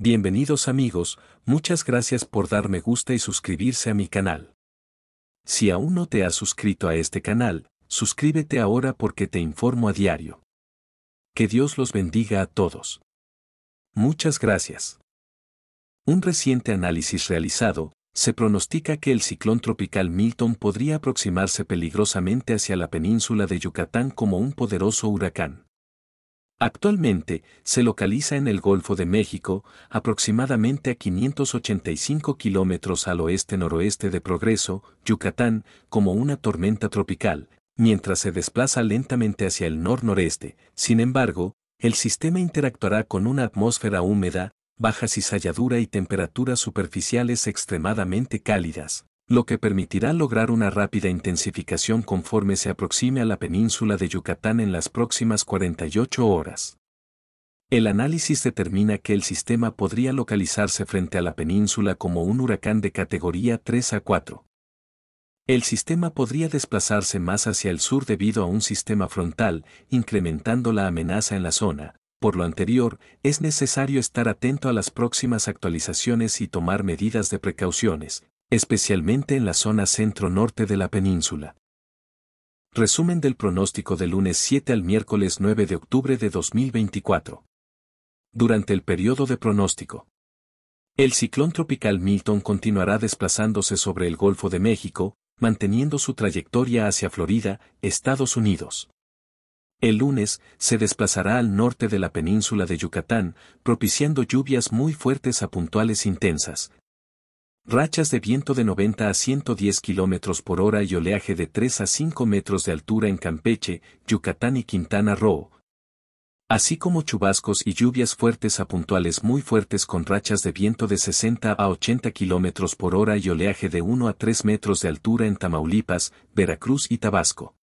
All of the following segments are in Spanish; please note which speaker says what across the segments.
Speaker 1: Bienvenidos amigos, muchas gracias por darme gusta y suscribirse a mi canal. Si aún no te has suscrito a este canal, suscríbete ahora porque te informo a diario. Que Dios los bendiga a todos. Muchas gracias. Un reciente análisis realizado, se pronostica que el ciclón tropical Milton podría aproximarse peligrosamente hacia la península de Yucatán como un poderoso huracán. Actualmente, se localiza en el Golfo de México, aproximadamente a 585 kilómetros al oeste-noroeste de Progreso, Yucatán, como una tormenta tropical, mientras se desplaza lentamente hacia el nor-noreste. Sin embargo, el sistema interactuará con una atmósfera húmeda, baja cizalladura y temperaturas superficiales extremadamente cálidas lo que permitirá lograr una rápida intensificación conforme se aproxime a la península de Yucatán en las próximas 48 horas. El análisis determina que el sistema podría localizarse frente a la península como un huracán de categoría 3 a 4. El sistema podría desplazarse más hacia el sur debido a un sistema frontal, incrementando la amenaza en la zona. Por lo anterior, es necesario estar atento a las próximas actualizaciones y tomar medidas de precauciones, especialmente en la zona centro-norte de la península. Resumen del pronóstico de lunes 7 al miércoles 9 de octubre de 2024. Durante el periodo de pronóstico, el ciclón tropical Milton continuará desplazándose sobre el Golfo de México, manteniendo su trayectoria hacia Florida, Estados Unidos. El lunes, se desplazará al norte de la península de Yucatán, propiciando lluvias muy fuertes a puntuales intensas, Rachas de viento de 90 a 110 km por hora y oleaje de 3 a 5 metros de altura en Campeche, Yucatán y Quintana Roo. Así como chubascos y lluvias fuertes a puntuales muy fuertes con rachas de viento de 60 a 80 km por hora y oleaje de 1 a 3 metros de altura en Tamaulipas, Veracruz y Tabasco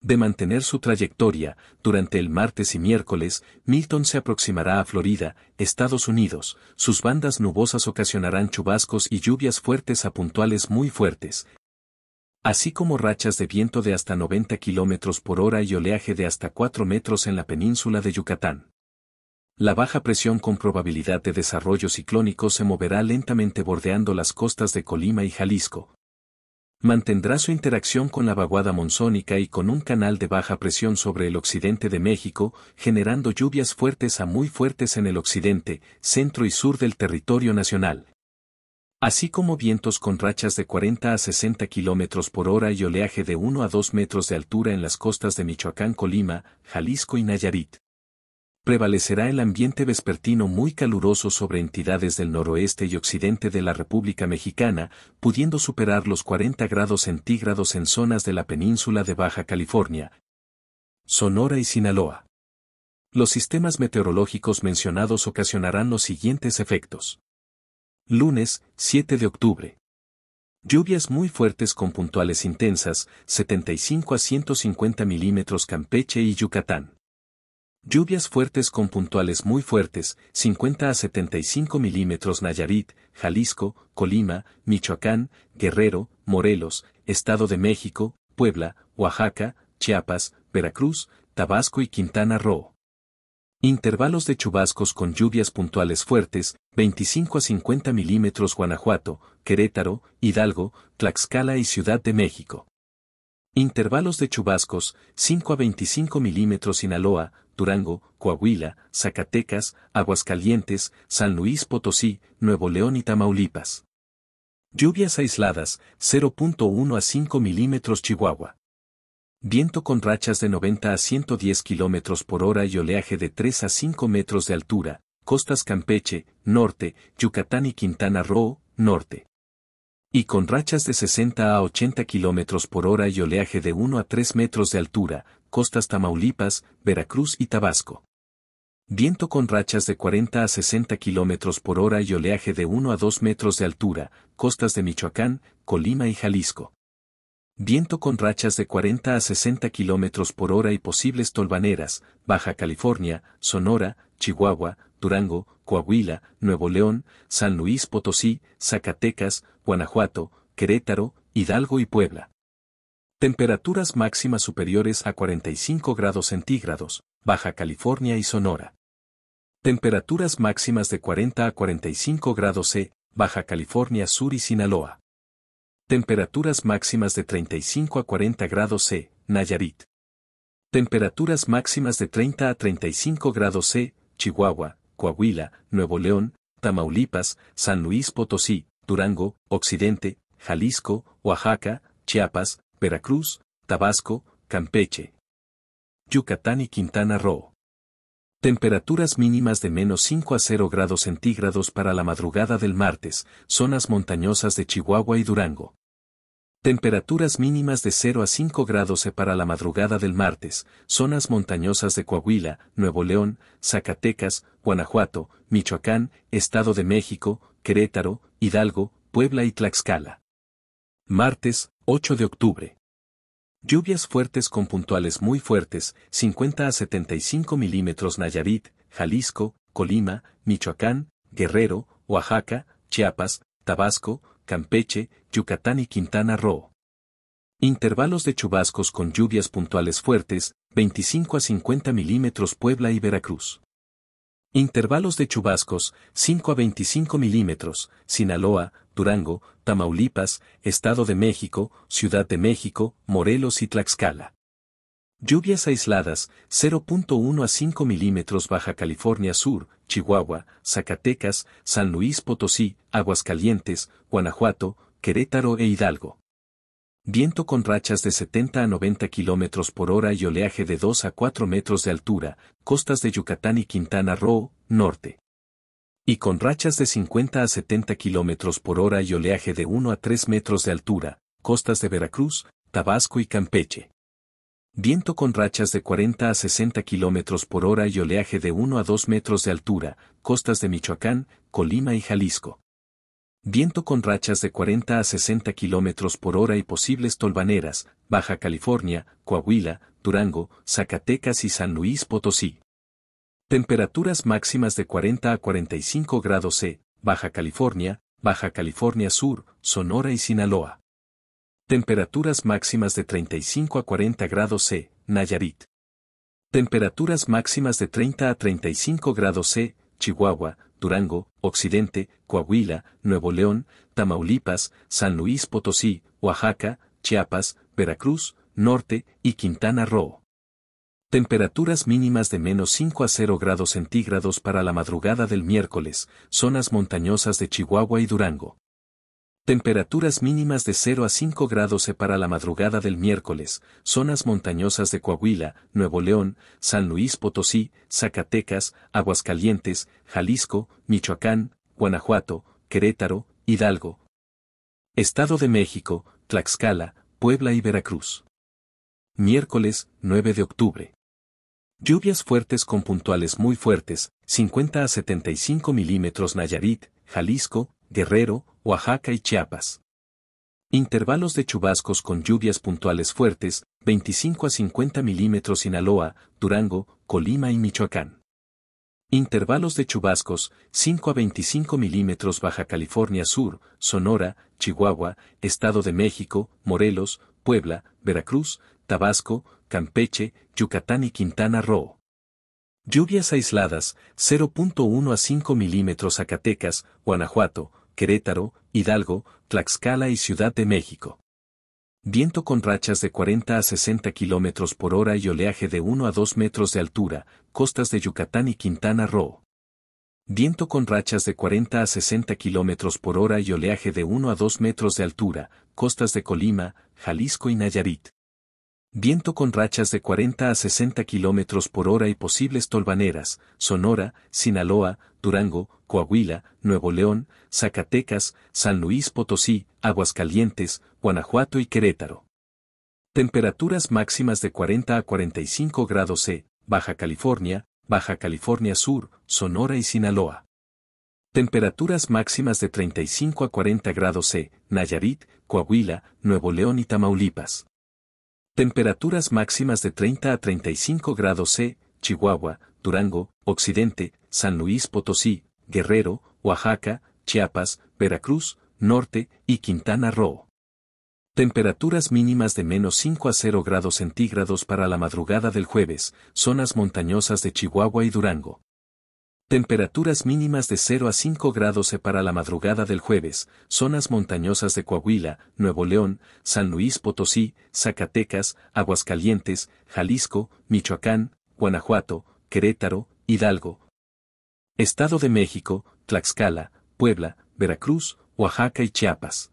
Speaker 1: de mantener su trayectoria, durante el martes y miércoles, Milton se aproximará a Florida, Estados Unidos. Sus bandas nubosas ocasionarán chubascos y lluvias fuertes a puntuales muy fuertes, así como rachas de viento de hasta 90 km por hora y oleaje de hasta 4 metros en la península de Yucatán. La baja presión con probabilidad de desarrollo ciclónico se moverá lentamente bordeando las costas de Colima y Jalisco, mantendrá su interacción con la vaguada monzónica y con un canal de baja presión sobre el occidente de México, generando lluvias fuertes a muy fuertes en el occidente, centro y sur del territorio nacional. Así como vientos con rachas de 40 a 60 kilómetros por hora y oleaje de 1 a 2 metros de altura en las costas de Michoacán, Colima, Jalisco y Nayarit prevalecerá el ambiente vespertino muy caluroso sobre entidades del noroeste y occidente de la República Mexicana, pudiendo superar los 40 grados centígrados en zonas de la península de Baja California, Sonora y Sinaloa. Los sistemas meteorológicos mencionados ocasionarán los siguientes efectos. Lunes, 7 de octubre. Lluvias muy fuertes con puntuales intensas, 75 a 150 milímetros Campeche y Yucatán. Lluvias fuertes con puntuales muy fuertes, 50 a 75 milímetros Nayarit, Jalisco, Colima, Michoacán, Guerrero, Morelos, Estado de México, Puebla, Oaxaca, Chiapas, Veracruz, Tabasco y Quintana Roo. Intervalos de chubascos con lluvias puntuales fuertes, 25 a 50 milímetros Guanajuato, Querétaro, Hidalgo, Tlaxcala y Ciudad de México. Intervalos de chubascos, 5 a 25 milímetros Sinaloa, Durango, Coahuila, Zacatecas, Aguascalientes, San Luis Potosí, Nuevo León y Tamaulipas. Lluvias aisladas, 0.1 a 5 milímetros Chihuahua. Viento con rachas de 90 a 110 kilómetros por hora y oleaje de 3 a 5 metros de altura, costas Campeche, norte, Yucatán y Quintana Roo, norte. Y con rachas de 60 a 80 kilómetros por hora y oleaje de 1 a 3 metros de altura, costas Tamaulipas, Veracruz y Tabasco. Viento con rachas de 40 a 60 km por hora y oleaje de 1 a 2 metros de altura, costas de Michoacán, Colima y Jalisco. Viento con rachas de 40 a 60 km por hora y posibles tolvaneras, Baja California, Sonora, Chihuahua, Durango, Coahuila, Nuevo León, San Luis Potosí, Zacatecas, Guanajuato, Querétaro, Hidalgo y Puebla. Temperaturas máximas superiores a 45 grados centígrados, Baja California y Sonora. Temperaturas máximas de 40 a 45 grados C, Baja California Sur y Sinaloa. Temperaturas máximas de 35 a 40 grados C, Nayarit. Temperaturas máximas de 30 a 35 grados C, Chihuahua, Coahuila, Nuevo León, Tamaulipas, San Luis Potosí, Durango, Occidente, Jalisco, Oaxaca, Chiapas, Veracruz, Tabasco, Campeche, Yucatán y Quintana Roo. Temperaturas mínimas de menos 5 a 0 grados centígrados para la madrugada del martes, zonas montañosas de Chihuahua y Durango. Temperaturas mínimas de 0 a 5 grados para la madrugada del martes, zonas montañosas de Coahuila, Nuevo León, Zacatecas, Guanajuato, Michoacán, Estado de México, Querétaro, Hidalgo, Puebla y Tlaxcala. Martes, 8 de octubre. Lluvias fuertes con puntuales muy fuertes, 50 a 75 milímetros Nayarit, Jalisco, Colima, Michoacán, Guerrero, Oaxaca, Chiapas, Tabasco, Campeche, Yucatán y Quintana Roo. Intervalos de chubascos con lluvias puntuales fuertes, 25 a 50 milímetros Puebla y Veracruz. Intervalos de chubascos, 5 a 25 milímetros, Sinaloa, Durango, Tamaulipas, Estado de México, Ciudad de México, Morelos y Tlaxcala. Lluvias aisladas, 0.1 a 5 milímetros Baja California Sur, Chihuahua, Zacatecas, San Luis Potosí, Aguascalientes, Guanajuato, Querétaro e Hidalgo. Viento con rachas de 70 a 90 km por hora y oleaje de 2 a 4 metros de altura, costas de Yucatán y Quintana Roo, norte. Y con rachas de 50 a 70 km por hora y oleaje de 1 a 3 metros de altura, costas de Veracruz, Tabasco y Campeche. Viento con rachas de 40 a 60 km por hora y oleaje de 1 a 2 metros de altura, costas de Michoacán, Colima y Jalisco. Viento con rachas de 40 a 60 km por hora y posibles tolvaneras, Baja California, Coahuila, Durango, Zacatecas y San Luis Potosí. Temperaturas máximas de 40 a 45 grados C, Baja California, Baja California Sur, Sonora y Sinaloa. Temperaturas máximas de 35 a 40 grados C, Nayarit. Temperaturas máximas de 30 a 35 grados C, Chihuahua, Durango, Occidente, Coahuila, Nuevo León, Tamaulipas, San Luis Potosí, Oaxaca, Chiapas, Veracruz, Norte y Quintana Roo. Temperaturas mínimas de menos 5 a 0 grados centígrados para la madrugada del miércoles, zonas montañosas de Chihuahua y Durango. Temperaturas mínimas de 0 a 5 grados para la madrugada del miércoles, zonas montañosas de Coahuila, Nuevo León, San Luis Potosí, Zacatecas, Aguascalientes, Jalisco, Michoacán, Guanajuato, Querétaro, Hidalgo. Estado de México, Tlaxcala, Puebla y Veracruz. Miércoles, 9 de octubre. Lluvias fuertes con puntuales muy fuertes, 50 a 75 milímetros Nayarit, Jalisco, Guerrero, Oaxaca y Chiapas. Intervalos de chubascos con lluvias puntuales fuertes, 25 a 50 milímetros Sinaloa, Durango, Colima y Michoacán. Intervalos de chubascos, 5 a 25 milímetros Baja California Sur, Sonora, Chihuahua, Estado de México, Morelos, Puebla, Veracruz, Tabasco, Campeche, Yucatán y Quintana Roo. Lluvias aisladas, 0.1 a 5 milímetros Zacatecas, Guanajuato, Querétaro, Hidalgo, Tlaxcala y Ciudad de México. Viento con rachas de 40 a 60 km por hora y oleaje de 1 a 2 metros de altura, costas de Yucatán y Quintana Roo. Viento con rachas de 40 a 60 km por hora y oleaje de 1 a 2 metros de altura, costas de Colima, Jalisco y Nayarit. Viento con rachas de 40 a 60 km por hora y posibles tolvaneras, Sonora, Sinaloa, Durango, Coahuila, Nuevo León, Zacatecas, San Luis Potosí, Aguascalientes, Guanajuato y Querétaro. Temperaturas máximas de 40 a 45 grados C, Baja California, Baja California Sur, Sonora y Sinaloa. Temperaturas máximas de 35 a 40 grados C, Nayarit, Coahuila, Nuevo León y Tamaulipas. Temperaturas máximas de 30 a 35 grados C, Chihuahua, Durango, Occidente, San Luis Potosí, Guerrero, Oaxaca, Chiapas, Veracruz, Norte y Quintana Roo. Temperaturas mínimas de menos 5 a 0 grados centígrados para la madrugada del jueves, zonas montañosas de Chihuahua y Durango. Temperaturas mínimas de 0 a 5 grados para la madrugada del jueves, zonas montañosas de Coahuila, Nuevo León, San Luis Potosí, Zacatecas, Aguascalientes, Jalisco, Michoacán, Guanajuato, Querétaro, Hidalgo, Estado de México, Tlaxcala, Puebla, Veracruz, Oaxaca y Chiapas.